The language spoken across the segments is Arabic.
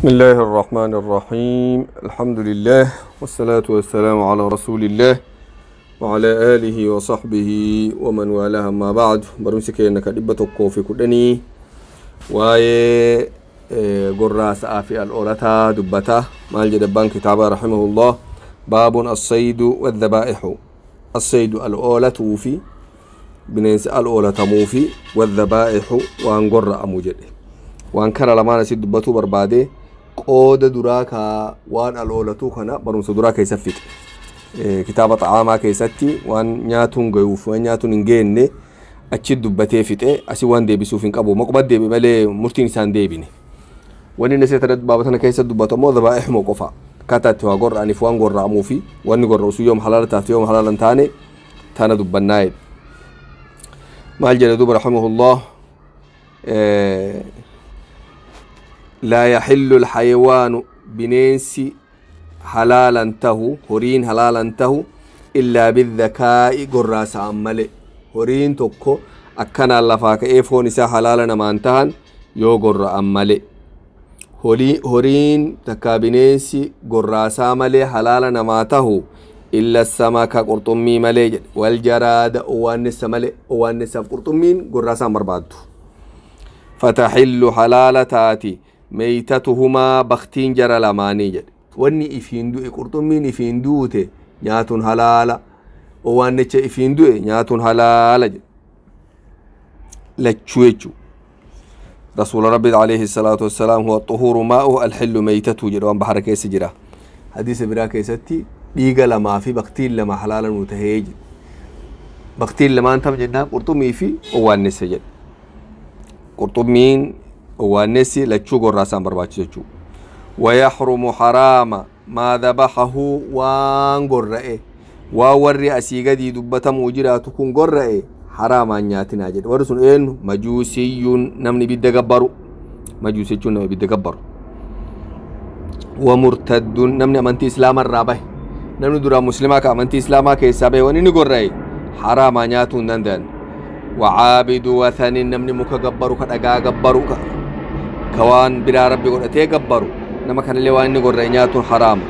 بسم الله الرحمن الرحيم الحمد لله والصلاة والسلام على رسول الله وعلى آله وصحبه ومن والاه ما بعد برمسك إنك دبتك في كدني وي إيه، قرى آفي الأولتا دبتا مال جدبان كتابة رحمه الله باب الصيد والذبائح الصيد الأولى توفي بنيس الأولى موفي والذبائح قرى أموجده وأن كان لما نسيد دبتو بربادي qooda duraa ka waan aloolatu kana barumsa duraa keessatti fixe kitaaba xa'aamaa keessatti waan nyaatuun ga'uuf waan nyaatuun hin geenne achi dubbatee fixe asii waan deebisuuf hin qabu maquma deebi malee murtiin isaan deebine wanni inni asirratti baaba sana keessa dubbatamoo zabaa'ixmoo qofa akkaataa itti waa gorra'aniif waan gorra'amuu fi wanni gorra'usu yoom halaala taate yoom halaala hin taane tana dubbannaa jedhe maal jedhe duuba rahimahullaah لا يحل الحيوان بنينسي حلالا ته هورين حلالا ته إلا بالذكاء قراس عمله هورين تكو أكنا لفاك إيفون إسا حلالا نمانتهن يو قرى عمله هورين تكابنينسي قراس عمله حلالا نماته إلا السمك قرطمي ملي والجراد وانس ملي وانس قرطمين قراس مربادو فتحل حلال تاتي ميتتهما بختين جرى لماني جد واني افيندو اقرطمين افيندوته نياتون حلالا وواني چه افيندوه نياتون حلالا جد لچويچو رسول ربي عليه الصلاة والسلام هو الطهور ماؤه الحل ميتته جد وان بحر كيس جرى حديث برا كيستي ديغا لما في بختين لما حلالا متهيج بختين لما انتم جدنا نعم، قرطمي في وواني سجد قرطمين waa nasiila chuu gorraasa barbaachisa jechuudha wayya haa horumma harama maadaba hahu waan gorra'e waa warri asii gadii dubbatamu jiraatu kun gorra'e haramaa nyaatina jedhama warreen suni eenyu majuusiyyuun namni bidde gabaaru wa murtaadduun namni amantii islaaman raabahee namni duraan musliimaa ka amantii islaamaa keessaa bahe wani ni gorraahee haramaa nyaatu hin danda'an waa caabiiduu waatanii namni muka gabaaru ka dhagaa gabaaru ka. ka waan biraa rabbi godhatee gabbaru nama kanallee waan inni gorra'e nyaatuun haraama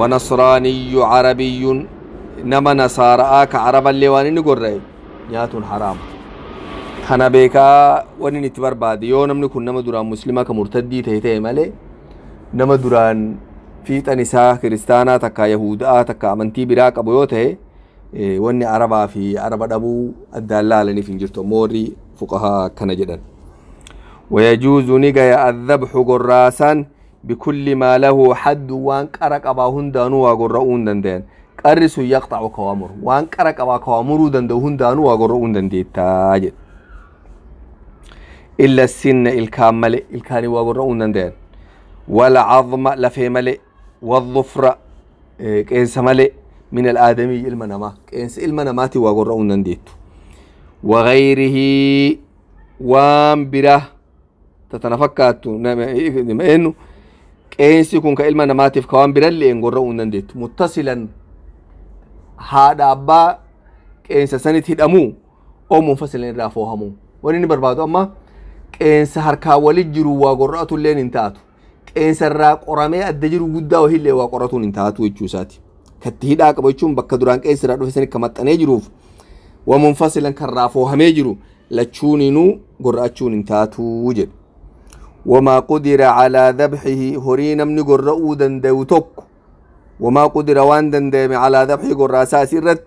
wanasraaniyyu carabiyyuun nama nasaara'aa ka araballee waan inni gorra'e nyaatuun haraama kana beekaa wanni itti barbaade yoo namni kun nama duraan muslimaa ka murtaddii ta'e ta'e malee nama duraan fiixan isaa kiristaanaa takka yahudaa takka amantii biraa qabu yoo ta'e wanni arabaa fi araba dhabuu addaan laalaniif hin jirtu moorrii fuqahaa kana jedhan. ويجوز نجا الذبح جراسا بكل ما له حد وان كرك أبا هندانو وقرؤون دندن كرس يقطع كوامر وان كرك أبا كوامر دندو هندانو وقرؤون دندين تاج إلا السن الكامل الكاني وقرؤون ولا والعظم لفي ملئ والظفر إيه، كينس ملئ من الآدمي المنامة كينس المنماتي وقرؤون دنديت وغيره وان بره tana fakkaattu nama eenyu qeensi kun ka ilma namaatiif ka waan birallee eengorra'uu hin dandeettu muttasilan haadha abbaa qeensa sanit hidhamuu oo munfasilan irraa foohamuu wani inni barbaadu amma qeensa harkaa walit jiru waa gorra'atu illeen hin taatu qeensa irraa qoramee adda jiru guddaa wahillee waa qoratuun hin taatu jechuu katti hidhaa qaba jechuun bakka duraan qeensa irraa dhufe sanit ka maxxanee jiruuf waa munfasilan kan irraa foohamee jiru lachuuninuu gorra'achuun hin taatu jedhu وما قدر على ذبحه هرينم نقر رؤودا دوتك وما قدر وان دندم على ذبحه قر أساس الرت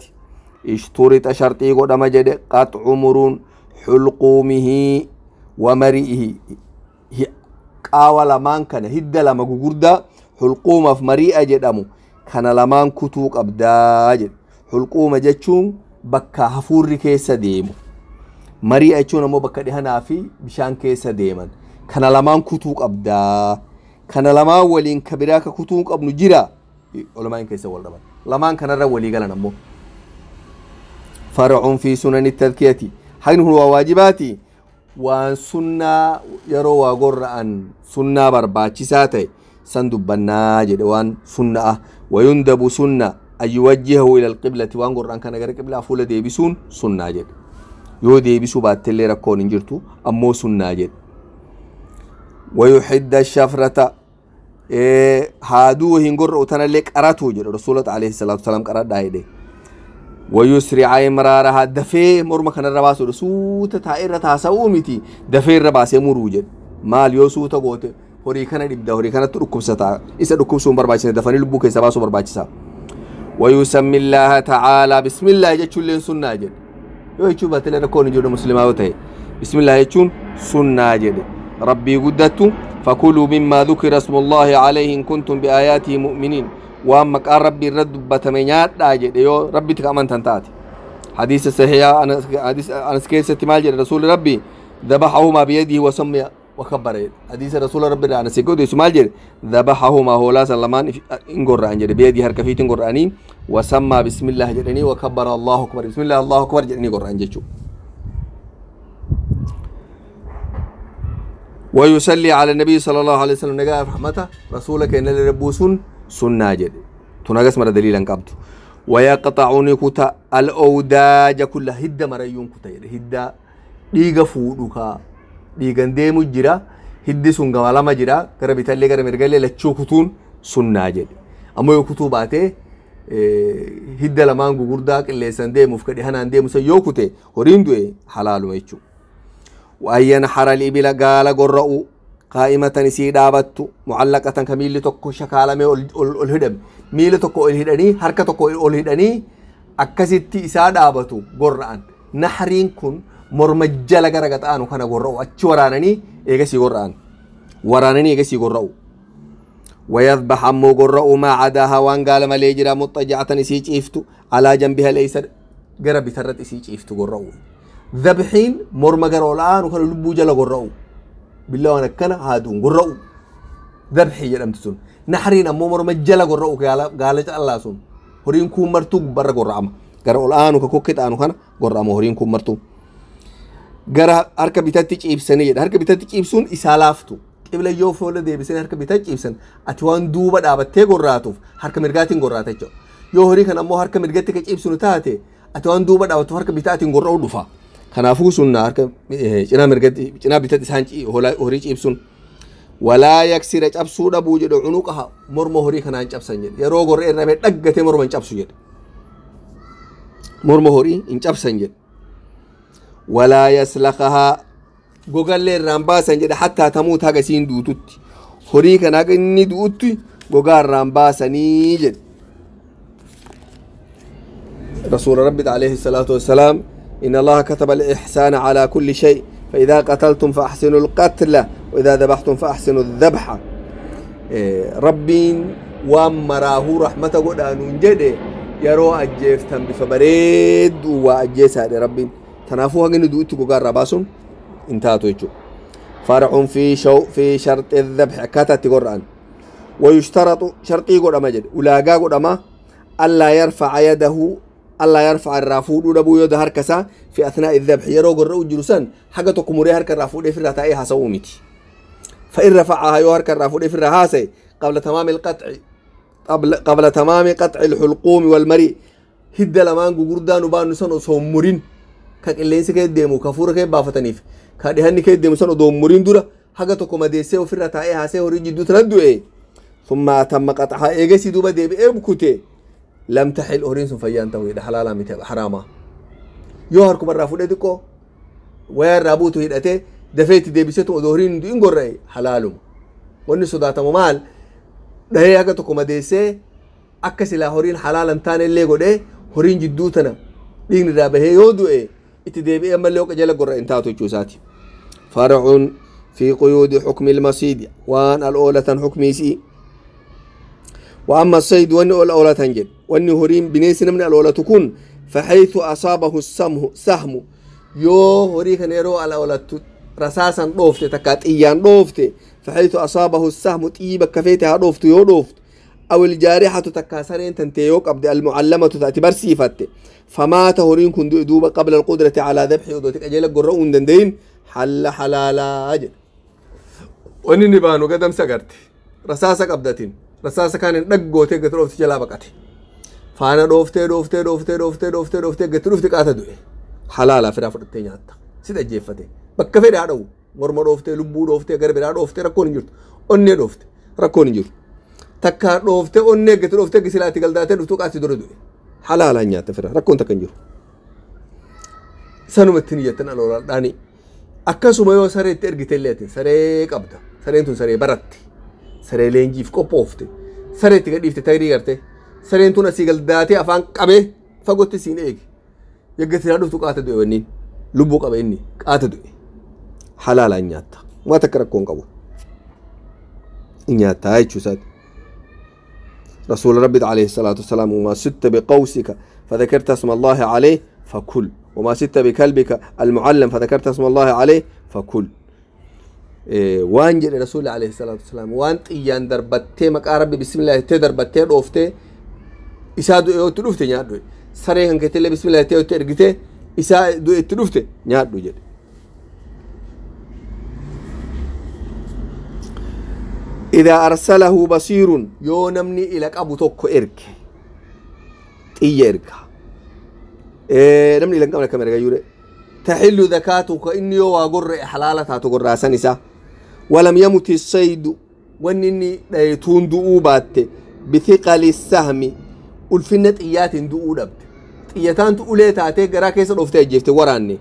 اشترط شرطي قد مجد قطع مرون حلقومه ومرئه قاوة لمان كان هد لما قردا حلقوم في مريئة جدامو كان لمان كتوك أبداجد حلقوم جتشون بكا هفور كيسا ديمو مريئة جتشون أمو بكا دهنا في بشان كيسا ديمان kana lamaan kutuu qabdaa kana lamaan waliin ka biraa ka kutuu qabnu jira ulamaan keessa wal dhaban lamaan kanarra walii galan ammoo farcun fi sunani tadkiyati hagni kun waa waajibaati waan sunnaa yeroo waa gorra'an sunnaa barbaachisaa ta'e san dubbannaa jedhe waan sunna'a wayundabu sunna an yuwajjihahu ila alqiblati waan gorra'an kana gara qiblaa fuula deebisuun sunnaa jedhe yoo deebisuu baattellee rakkoon hin jirtu ammoo sunnaa jedhe ويحد الشفرة إيه هادو هنقر أتنا لك أراتو جل رسولة عليه الصلاة والسلام قرأ دايدي ويسرع مرارها دفي مرمى كان الرباس رسوت تائرة تاسومتي دفي الرباس يمرو جل مال يوسو تقوت horii kana dhibda horii kanatti dhukkubsata isa dhukkubsuun barbaachisa dafanii lubbuu keessa baasuu barbaachisa wayusammi illaaha tacaalaa bismillaahi jechuunilleen sunnaa jedhe yoo jechuun baatilee rakkoo inni ijoollee musliimaa yoo ta'e bismillaahi jechuun sunnaa jedhe ربي قدت فكلوا مما ذكر اسم الله عليه إن كنتم بآياته مؤمنين وأما قال ربي الرد بتمنيات داجد يو ربي تكامن تنتاتي حديث صحيح أنا حديث أنا سكيس تماجر رسول ربي ذبحهما بيده وسمي وخبره حديث رسول ربي أنا سكوت يسماجر ذبحهما هو لا سلمان إنقر أنجر بيدي هركفي تنقر أني وسمى بسم الله جرني وكبر الله أكبر بسم الله الله أكبر جرني قر أنجر wayusallii cala nabiyi sala allahu alay wasallam nagaa raxmata rasuulaka inna lirabbuusun sunnaa jedhe tun agas mara daliilan qabdu wayaqxacuni kuta alowdaaja kulla hidda marayyuun kuta jedhe hiddaa dhiiga fuudhu kaa dhiigan deemu jira hiddi sun gama lama jira gara bitallee gara mirgallee lachuu kutuun sunnaa jedhe ammoo yoo kutuu baatee hidda lamaan gugurdaa qilleessan deemuuf kadhe hanaan deemu san waanyanxara alibila gaala gorra'u qaa'imatan isii dhaabattu mucallaqatan ka miilli tokko shakaalamee ol hidhame miila tokko ol hidhanii harka tokko ol hidhanii akkasitti isaa dhaabatu gorra'an naxriin kun morma jala gara gaxaanu kana gorra'u achi waraananii eegasii gorra'an waraananii eegasii gorra'u ويذبح أمو قرأ ما عداها وان قال ما ليجرى مضطجعة نسيج إفتو على جنبها ليس قرب ثرت إسيج إفتو قرأ dabxiin morma garoola'aanu kana lubbuu jala gorra'u billawaan akkana haaduun gorra'u dabxii jedhamti sun naxriin ammoo morma jala gorra'u gaala callaa sun horiin kuun martuu gubbarra gorra'ama gara ol'aanu ka kokke ta'anu kana gorra'ama horiin kuun martuu gara harka bitatti ciibsanii jedha harka bitatti ciibsuun isaa laaftu qibla yoo fuula deebisanii harka bitaa ciibsan ati waan duuba dhaabattee gorraatuuf harka mirgaatiin gorraata jechuudha yoo horii kan ammoo harka mirgatti ka ciibsinu taate ati waan duuba dhaabattuuf harka kanaafuu sunna harka cinaa mirgatti cinaa bitatti isaan horii ciibsun walaa yaksira cabsuu dhabuu jedhe cunuqaha morma horii kanaa hin cabsan jedhe yeroo gorra irra bee dhaggatee morma hin cabsu jedhe morma horii hin cabsan jedhe walaa yaslaqahaa gogallee irraan baasan jedhe hattaa tamuu taga siin duututti horii kanaa inni du'utti gogaa irraan baasanii jedhe رسول ربي عليه الصلاة والسلام إن الله كتب الإحسان على كل شيء فإذا قتلتم فأحسنوا القتل وإذا ذبحتم فأحسنوا الذبح ربين ومراه رحمة قد أنون جدي yeroo ajjeeftan bifa bareedduu waa ajjeesaadhe rabbiin tanaafuu hagni duutti gogaa irraa baasuun hin taatu jechuudha. Farcuun fi fi sharxii dhabxe akkaataa itti gorra'an. Wayushtaratu sharxii godhama jedhe ulaagaa godhama allaa yarfaca yadahu allaa yarfaca raafuu dhudhabuu harkasa fi athnaa'i dabxi yeroo gorra u jiru san haga harka raafuu dheefirraa taa'ee haasa'uu miti fa'in rafacaha harka raafuu qabla tamaami alqaxci qabla tamaami qaxci alxulquumi walmarii hidda lamaan gugurdaan ubaannu san osoo murin ka kee deemu ka kee baafataniif ka kee deemu san odoo murin dura haga tokko madeessee ofirra taa'ee haasee horii jidduu tana du'e summa atamma qaxahaa eegasii duuba deebi'ee bukute lam taxil horiin sun fayyaan ta'uu hidha halaalaa miti haraamaa yoo harkuma irraa fudhe xiqqoo wayaa irraa buutu hidhatee dafee itti deebisetu odoo horiin hin gorra'e halaaluma wanni sodaatamu maal dhahee haga tokko madeessee akka horiin halaala hin illee godhee horiin jidduu tana dhiigni irraa bahee yoo du'e itti deebi'ee ammallee oqa jala gorra'e hin jechuu isaati farcuun fi quyuudi xukmi ilmasiidi waan al'oolatan xukmiisii وأما الصيد وأني الأولى تنجد وأني هريم بنيسنا من الأولى تكون فحيث أصابه السمه سهم يو هريك نيرو الأولى رصاصا دوفت تكات إيان دوفت فحيث أصابه السهم تيب كفيتها دوفت يو دوفت أو الجارحة تكاسرين تنتيوك أبدأ المعلمة تعتبر سيفت فمات هرين كن دوبا قبل القدرة على ذبح يودوتك أجل قرؤون دندين حل حلالا أجل ونني بانو قدم سقرتي رصاصك أبدتين rasasa kaaniin dhaggootee gati dhoofti jalaa baqate. Faana dhooftee dofte dofte dofte dofte dofte gati dhufti qaata du'e. Halaalaa firaa fudhattee nyaata. Si dhajjeeffate. Bakka fedhaa dha'u. Morma dhooftee lubbuu dofte gara biraa dhooftee rakkoon hin jirtu. Onnee dhooftee rakkoon hin jirtu. Takka dofte onne gati dhooftee gisilaatti galdaatee dhuftuu qaatti dura du'e. Halaalaan nyaata firaa rakkoon takka hin jiru. Sanuma ittiin iyyattan aloolaan dhaanii. Akkasuma yoo saree itti ergite illee saree qabda. sare tun sare baratti. sareleenjiif qophoofte saree itti gadhiifte tayrii garte sareen tun asii galdaatee afaan qabee fagootti siin eege yagga siraa dhuftu qaata du'e wanniin lubbuu qaba inni qaata du'e halaalaan nyaatta waan takka rakkoo hin qabu in nyaattaa jechuu isaati رسول ربي عليه الصلاة والسلام وما ست بقوسك فذكرت اسم الله عليه فكل وما ست بكلبك المعلم فذكرت اسم الله عليه فكل waan jedhe rasuulli alayhi salaatu wasalaam waan xiyyaan darbattee maqaa rabbi bismillahi jettee darbattee dhooftee isaa du'e itti dhufte nyaadhu saree kan keettillee bismillahi jettee itti ergitee isaa du'e itti dhufte nyaadhu jedhe idaa arsalahu basiirun yoo namni ila qabu tokko erge xiyya erga namni ila hin qabne akkam erga yuure taxillu zakaatuka inni yoo waa gorre xalaala taatu gorraasan isaa ولم يمت الصيد ونني ديتون دؤوبات بثقل السهم ألفنة إيات دؤوبات إيتان تقولي تاتي قرا كيسا رفتي جيفتي وراني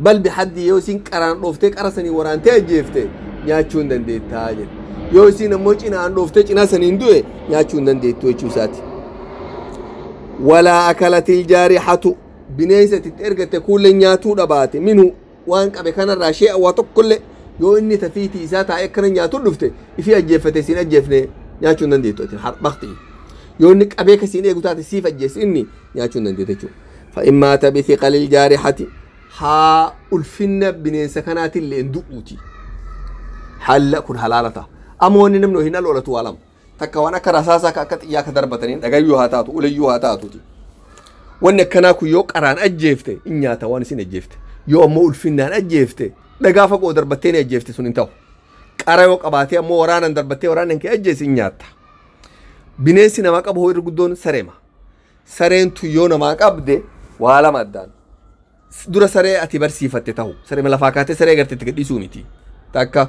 بل بحد يوسين قران رفتي قرسني ورانتي جيفتي يا تشون دن دي تاجر يوسين موجين عن رفتي جنا سنين دوي نياتشون دن ديتو يشوساتي ولا أكلت الجارحة بنيسة تترقى تكون لنياتو دباتي منو وان كبه كان الراشيء كله yoo inni tafiitii isaa taa'ee akkana nyaatuun dhufte ifii ajjeeffate siin ajjeefne nyaachuu hin dandeettu ittiin harbaqti yoo inni qabee ka siin eegu taate siif ajjeesse inni فإما بثقل الجارحة ها ألفنا بنين سكنات اللي اندؤوتي حل كن حلالتا أموني نمنو هنا لولا توالم تكا وانا كراساسا كاكت إياك دربتنين أغيو هاتاتو أوليو هاتاتو تي وانا كناكو يو قران أجيفته إنياتا وانا سين أجيفته يو أمو ألفنا أجيفته dhagaa fagoo darbattee ni ajjeefti sun hin ta'u. Qara yoo qabaatee ammoo waraanaan darbattee waraanaan kee ajjeesi hin nyaatta. Bineensi namaa qabu hoo guddoon sareema. Sareentu yoo namaa qabde waa lama addaan. Dura saree ati barsiifatte ta'u saree lafaa kaatee saree gartee itti gadhiisuu miti. Takka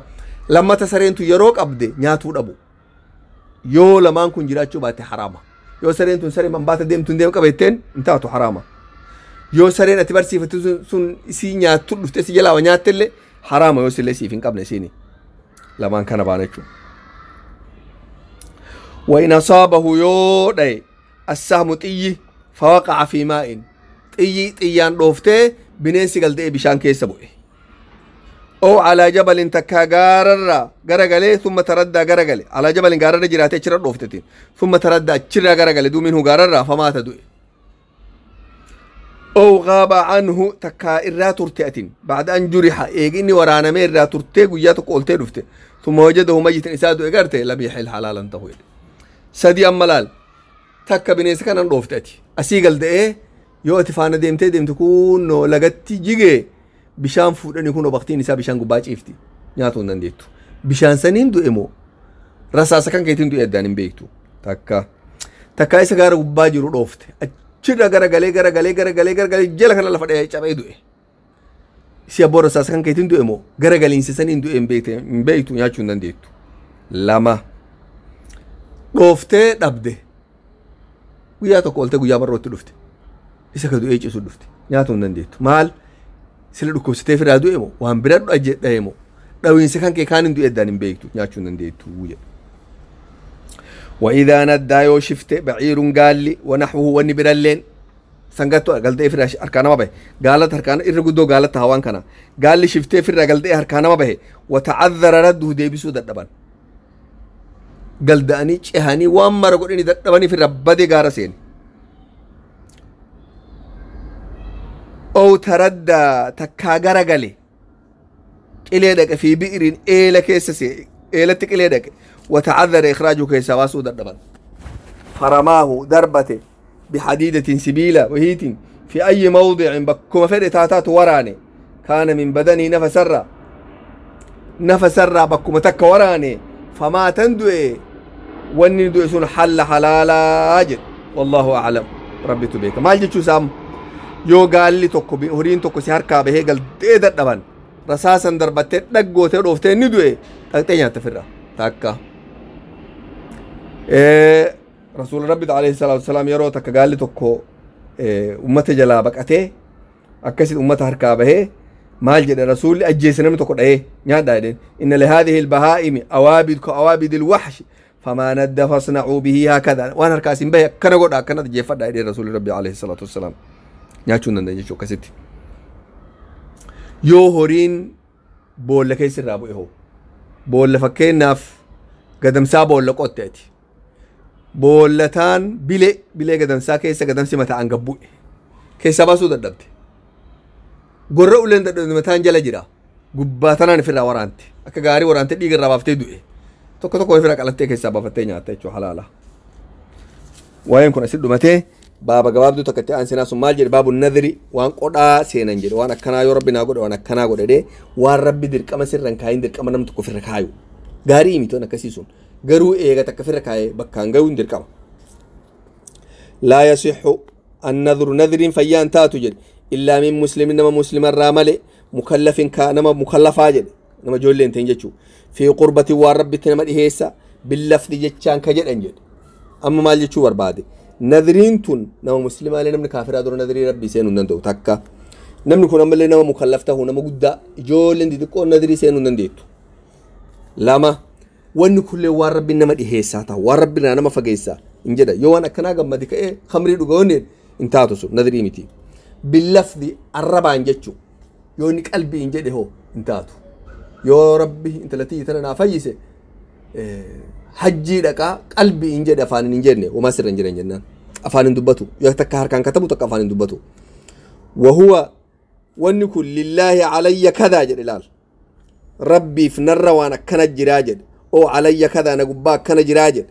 yeroo qabde nyaatuu dhabu. Yoo lamaan kun jiraachuu baate haraama. Yoo sareentu saree man deemtu hin deemu hin taatu yoo sareen ati barsiifatu sun isii nyaattu dhufte si jalaa nyaatte illee haraama yoo sillee siif hin qabne isiini lamaan kana baana jechuudha. وإن أصابه يودي السهم طي فوقع في ماء طي طيان دوفته بنيسي قلدي بشان كيس بوي أو على جبل تكا غارر غرغلي ثم تردى غرغلي على جبل غارر جراتي چر دوفتتين ثم تردى چر غرغلي دو منه غارر فمات دوي ow qaaba canhu takkaa irraa turte atin bacda an jurixa eegi inni waraaname irraa turtee guyyaa tokko oltee dhufte tuma wajadahu mayitan isaa du'e lam yaxil halaalan ta'u jedhe sadii takka bineensa kanan dhoofte ati asii galda'ee yoo ati faana deemtee deemte kunoo lagatti jigee bishaan fuudhanii kunoo baktiin isaa bishaan gubbaa ciifti nyaatuu hin dandeettu bishaan saniin du'e moo rasaasa kan keetiin du'e addaan hin beektu takka takkaa isa gaara gubbaa jiru dhoofte cidha garagalee garagalee garagalee eh. garagalee jala kana lafa dhaya cabee du'e si abboo rasaasa kan keetiin du'e moo garagaliinsisaniin du'e hin beektu nyaachuu hin dandeettu lama dhooftee dhabde guyyaa tokko oltee guyyaa barrootti dhufte isa ka eh, du'ee cisu dhufte nyaatuu hin dandeettu maal sila dhukkubsitee firaa du'e moo waan bira dhaye moo dhawiinsa kan kee kaan hin eh, du'e eddaan hin beektu nyaachuu hin dandeettu وإذا ندى يو شفت بعير قال لي ونحوه ونبر اللين سنغتو قلت إفر أركانا ما به قالت أركانا إر قدو قالت هوان كنا قال لي شفت إفر قلت أركانا ما به وتعذر رده دي بسود الدبان قلت أني شهاني وأما رقوني دباني في ربدي قارسين أو تردى تكا غرقلي إليدك في بئر إيلا كيسسي إيلا تك إليدك وتعذر إخراجه سواسو دربا فرماه دربة بحديدة سبيلة وهيت في أي موضع بكما فرد تاتات وراني كان من بدني نفسر نفسر بكما تك وراني فما تندوي وني ندوي حل حلالا أجد والله أعلم ربي تبيك ما جيتشو سام yoo gaalli tokko horiin tokko si harkaa bahee galtee dadhaban rasaasan darbattee dhaggootee dhooftee ni du'e dhaqxee nyaatta firra takka. rasuula rabbiit yeroo takka gaalli tokko ummata jalaa baqatee akkasin ummata harkaa bahee maal jedha rasuulli ajjeese namni tokko dha'ee nyaadhaa jedheen inna lihaadhihi ilbahaa'imi awaabid ka awaabid ilwaxshi famaa nadda fasnacuu bihi haakada waan harkaa isin bahee akkana godha akkana ajjeeffadha jedheen rasuulli rabbi alayhi salaatu wasalaam nyaachuu hin dandeenye jechuu akkasitti yoo horiin boolla keessirraa bu'e hoo boolla fakkeenyaaf gadamsaa boolla qotte ati Boollataan bilee bilee gadansaa keessa gadansi mataan gabbu'e keessaa baasuu dadhabde gorra uleen mataan jala jira gubbaa tanaan ofirraa waraante akka gaarii waraante dhiiga irraa baaftee du'e tokko tokko ofirraa qalattee keessaa baafattee nyaata jechuudha halaala. Waa'een kun asitti dhumatee baaba gabaabduu takka itti aansinaa sun maal jedhe baabu nadiri waan qodhaa seenan jedhe waan akkanaa yoo rabbi naa godhe waan akkanaa godhedhee waan rabbi dirqama sirraan kaayin dirqama namni tokko ofirra kaayu gaarii mitoon akkasii sun. garuu eega takka ofirra kaa'ee bakkaan ga'uu hin dirqama. Laa yasixu annadru nadriin fayyaan taatu jedhe illaa min muslimin nama muslimarraa malee mukallafin nama mukallafaa jedhe nama ijoollee hin ta'in jechuudha. Fi qurbatiin waan rabbitti nama dhiheessa billafti jechaan ka jedhan jedhe. Amma maal jechuu barbaade? Nadriin tun nama muslimaalee namni kaafiraa dura nadrii rabbii seenuu hin danda'u takka. Namni kun ammallee nama mukallaf ta'uu nama guddaa ijoolleen xixiqqoo nadrii seenuu hin dandeettu. Lama. wanni kullee waan rabbi nama dhiheessaa ta'a waan rabbi nama fageessaa hin jedha yoo waan akkanaa gammadi ka'ee khamrii dhuga wanni hin taatu sun nadrii miti billafdi arrabaan jechu yoo inni qalbii hin jedhe hoo hin taatu yoo rabbi intalatii tana naa fayyise hajjii dhaqaa qalbii hin jedhe afaan hin jenne homaa sirra hin jiran jennaan afaan hin dubbatu yoo takka harkaan katabu takka afaan hin dubbatu wahuwa wanni kun lillaahi calayya kadaa jedhe laal rabbiif narra waan akkana jiraa jedhe أو علي كذا أنا قباك كان جراجل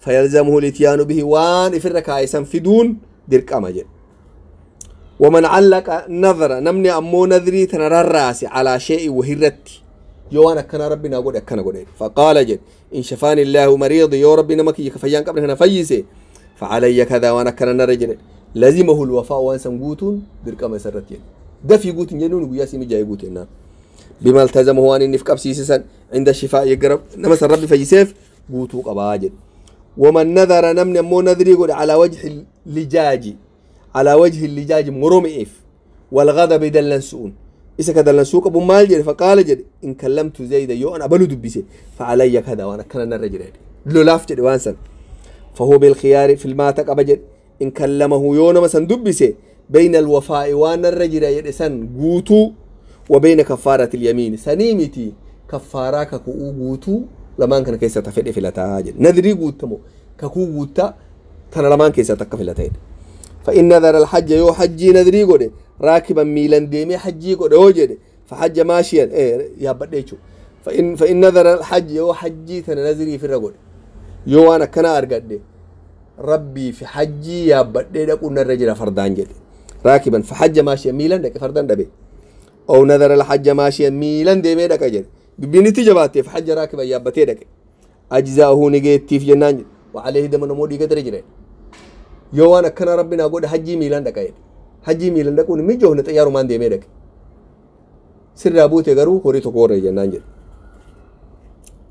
فيلزمه الاتيان به وان إفرك عيسان في دون درك أمجل ومن علق نظرة نمني أمو نذري تنرى الرأس على شيء وهرتي يوانا كان ربنا أقول كان أقول فقال جد إن شفاني الله مريض يا ربنا مكي كفيان قبل هنا فيسي فعلي كذا وأنا كان نرجل لزمه الوفاء وانسان قوتون درك أمي سرتين ده في قوتين جنون وياسي مجاي قوتين بما التزمه وان اني في عند الشفاء يقرب نمس الرب فيسيف قوتو قباجد ومن نذر نمن مو نذري يقول على وجه اللجاج على وجه اللجاج مروم إف والغضب دلنسون إذا كدلنسوك أبو مال جري فقال جري إن كلمت زيد انا أبلو دبسي فعلي كذا وأنا كان الرجل لاف جري وانسن فهو بالخيار في الماتك أبجد إن كلمه يونا مثلا دبسي بين الوفاء وان الرجل يرسن قوتو وبين كفارة اليمين سنيمتي كفارة ككو غوتو كان كيسة تفيد في لتاج نذري غوتمو ككو غوتا كان كيسة تكفي لتاج فإن نذر الحج يو حجي نذري غودي راكبا ميلان ديمي حجي غودي وجدي فحج ماشيا إيه يا بديتشو فإن فإن نذر الحج يو حجي تنا نذري في الرغود يو أنا كان أرقد ربي في حجي يا بدي ونرجل فردان جدي راكبا فحج ماشيا ميلان دك فردان دبي أو نذر الحج ماشيا ميلان ديمي دكا جد ببينتي جباتي في حج راكبا يابتي دكا أجزاؤه نجيتي في جنان وعليه دم نمودي قدر جرين يوانا كان ربنا قد حجي ميلان دكا جد حجي ميلان دكا ونمجوه نتيارو مان ديمي دكا سر أبوتي غرو هوري تقور جنان جد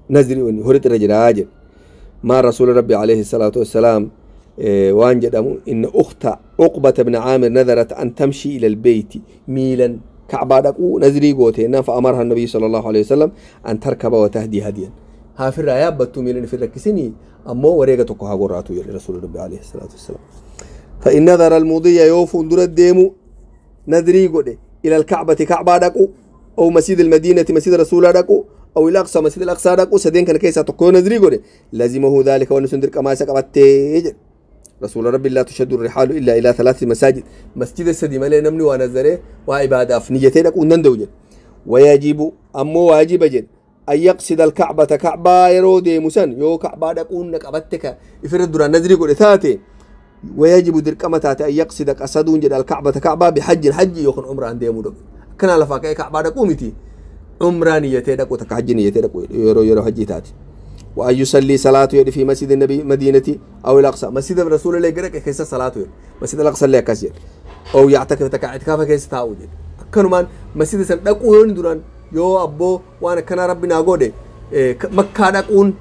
نزري وني هوري ترجر آجد ما رسول ربي عليه الصلاة والسلام إيه، وان جدمو إن أخت عقبة بن عامر نذرت أن تمشي إلى البيت ميلا كعبة دكو نزري قوتي ناف النبي صلى الله عليه وسلم أن تركب وتهدي هديا ها في الرأي بتو ميلن في الركسيني أما وريقة تقوها قراتو يلي رسول الله عليه الصلاة والسلام فإن نظر المضي يوفو دور الديمو نذري قوتي إلى الكعبة كعبة دكو أو مسجد المدينة مسجد رسول الله أو إلى أقصى مسجد الأقصى دكو سدين كان كيسا تقوه نذري قوتي لازمه ذلك ونسندر كما سكبت تيجر رسول ربي لا تشد الرحال إلا إلى ثلاث مساجد مسجد السدي مالي نمني ونزله وعبادة أفنيتينك ونندوج ويجب أمو واجب جن أن يقصد الكعبة كعبة يرودي مسن يو كعبة دقونك أبتك إفرد دران نذري قد ثاتي ويجب دركمة أن يقصد قصد جد الكعبة كعبة بحج الحج يكون عمره عندي مدق كنا لفاك كعبة دقومتي عمرانية تدق وتكحج نية تدق يرو يرو حجي تاتي وأن يصلي صلاته يعني في مسجد النبي مدينتي أو الأقصى مسجد الرسول اللي يقرأ كيس صلاته يعني. مسجد الأقصى اللي كاسير أو يعتكف تكا اعتكافه كيس تاوج كانوا مسجد سن دقون دوران يو أبو وأنا كان ربنا غودي إيه مكة دقون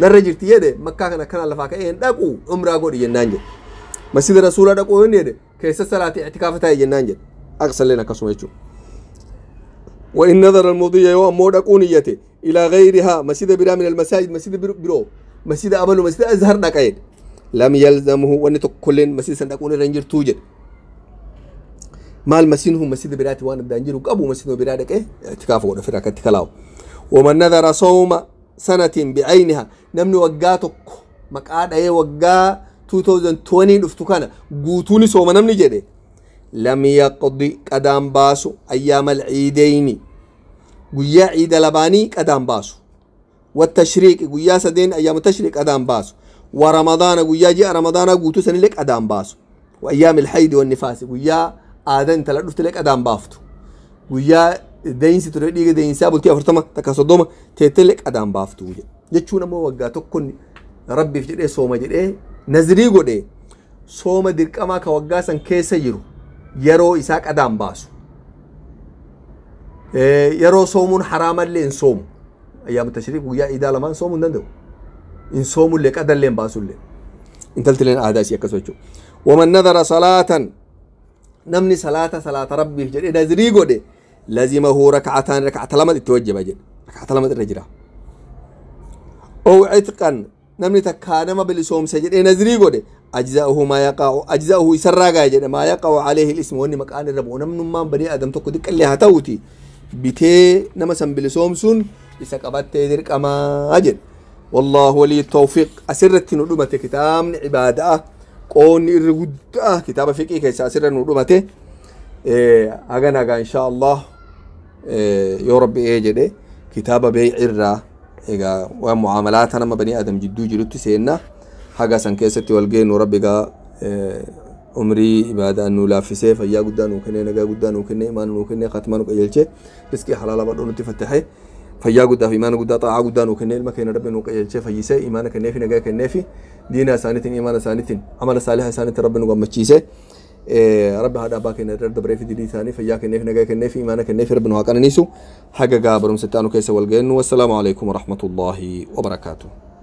narra jirti yede makkaa kana kana lafaa ka'een dhaqu umraa godhi jennaan jedhe masjida rasuulaa dhaqu inni jedhe keessa salaati itikaafa taa'e jennaan jedhe aqsalleen akkasuma jechuudha. وإن نذر المضي يوم مودك أونيته إلى غيرها مسجد برا من المساجد مسجد برو مسجد أبلو مسجد أزهر نكاين لم يلزمه وأن تكلن مسجد سنتكون رنجر توجد مال مسجد هو مسجد برا توان الدنجر وقبو مسجد برا دك إيه اعتكافه ولا فرقة تكلاو ومن نذر صوم سنة بعينها نمن وقاتك مقعد أي وقا 2020 دفتكانا قوتوني صوم نمن جدي لم يقضي قدام باسو أيام العيدين guyyaa ciida labaanii qadaan baasu wattashriiqi guyyaa sadeen ayyaamu tashriiq qadaan baasu wa ramadaana guyyaa ji'a ramadaanaa guutuu sanillee qadaan baasu wa ayyaami ilhaydi wannifaasi guyyaa aada intala dhuftillee qadaan baaftu guyyaa deeyinsi ture dhiiga deeyinsaa bultii afurtama takka soddoma teettillee qadaan baaftu jechuun ammoo waggaa tokkon rabbiif jedhee sooma jedhee nazirii godhee sooma dirqamaa ka waggaa san keessa jiru yeroo isaa qadaan baasu yeroo soomuun haraamallee hin soomu ayyaama tashriif guyyaa iidaa lamaan soomuu hin danda'u hin soomullee qadallee hin baasullee intaltileen aadaa isii akkas jechuudha waman nadara salaatan namni salaata salaata rabbiif jedhee nazrii godhe lazimahu rakcataan rakcata lama itti wajjaba jedhe rakcata lama irra jira ow citqan namni takkaa nama bilisoomse jedhee nazrii godhe ajza'uhu maa yaqa'u ajza'uhu isarraa gaa'e jedhe maa yaqa'u alayhi ismu wanni maqaan irra bu'u namnummaan banii adam tokko diqqallee haa ta'uutii bitee nama san bilisoomsuun isa qabattee dirqamaa jedha والله ولي التوفيق أسرت ندمة كتاب عبادة قون الرجدة كتاب فيك كيس أسرت ندمة أجن أجن إن شاء الله يا رب إيه كتاب بيع الرا إجا ومعاملات أنا ما بني آدم جدو جلوت سينا حاجة سان كيستي والجين ورب إجا umrii ibaadaan nu laaffisee fayyaa guddaa nuu kennee nagaa guddaa nuu kennee imaana nuu kennee khatimaa nu qayyelchee riskii halaalaa badhoo nutti fattaxee fayyaa guddaa fi imaana guddaa xaa'aa guddaa nuu kennee ilma keenya rabbi nuu qayyelchee fayyisee imaana kennee fi nagaa kennee fi diina isaaniitiin imaana isaaniitiin amala saalihaa isaaniitiin rabbi nu gammachiisee رب هذا باك إن رد بريف دي ثاني فياك إن نجا كن في إيمانك إن في ربنا هكذا نيسو حاجة جابر مستانو كيس والجن والسلام عليكم ورحمة الله وبركاته